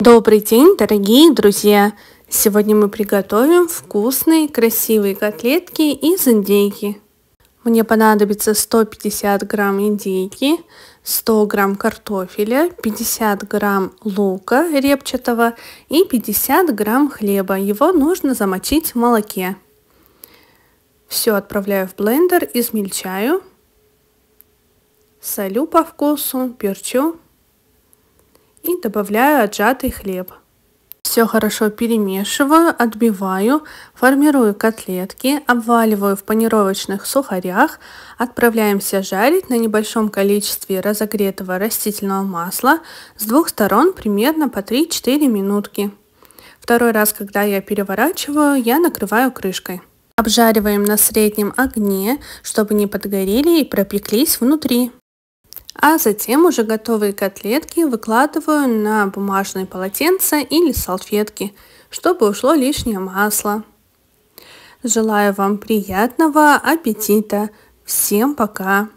Добрый день, дорогие друзья! Сегодня мы приготовим вкусные, красивые котлетки из индейки. Мне понадобится 150 грамм индейки, 100 грамм картофеля, 50 грамм лука репчатого и 50 грамм хлеба. Его нужно замочить в молоке. Все отправляю в блендер, измельчаю, солю по вкусу, перчу добавляю отжатый хлеб. Все хорошо перемешиваю, отбиваю, формирую котлетки, обваливаю в панировочных сухарях, отправляемся жарить на небольшом количестве разогретого растительного масла с двух сторон примерно по 3-4 минутки. Второй раз, когда я переворачиваю, я накрываю крышкой. Обжариваем на среднем огне, чтобы не подгорели и пропеклись внутри. А затем уже готовые котлетки выкладываю на бумажные полотенца или салфетки, чтобы ушло лишнее масло. Желаю вам приятного аппетита! Всем пока!